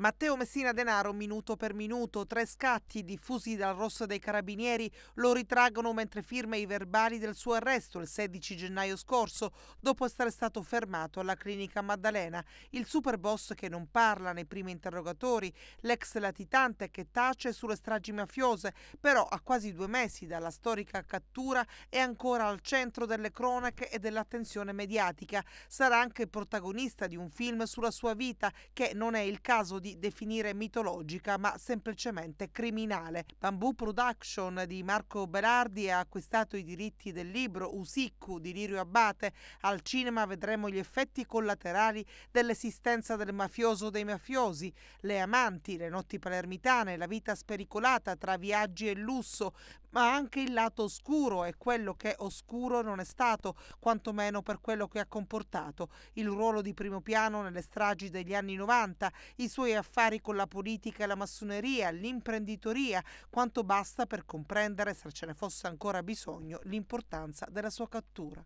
Matteo Messina Denaro minuto per minuto, tre scatti diffusi dal rosso dei carabinieri lo ritraggono mentre firma i verbali del suo arresto il 16 gennaio scorso, dopo essere stato fermato alla clinica Maddalena. Il super boss che non parla nei primi interrogatori, l'ex latitante che tace sulle stragi mafiose, però a quasi due mesi dalla storica cattura è ancora al centro delle cronache e dell'attenzione mediatica. Sarà anche protagonista di un film sulla sua vita che non è il caso di di definire mitologica ma semplicemente criminale. Bamboo Production di Marco Berardi ha acquistato i diritti del libro Usiccu di Lirio Abbate. Al cinema vedremo gli effetti collaterali dell'esistenza del mafioso dei mafiosi, le amanti, le notti palermitane, la vita spericolata tra viaggi e lusso, ma anche il lato oscuro e quello che oscuro non è stato, quantomeno per quello che ha comportato, il ruolo di primo piano nelle stragi degli anni 90, i suoi affari con la politica e la massoneria, l'imprenditoria, quanto basta per comprendere, se ce ne fosse ancora bisogno, l'importanza della sua cattura.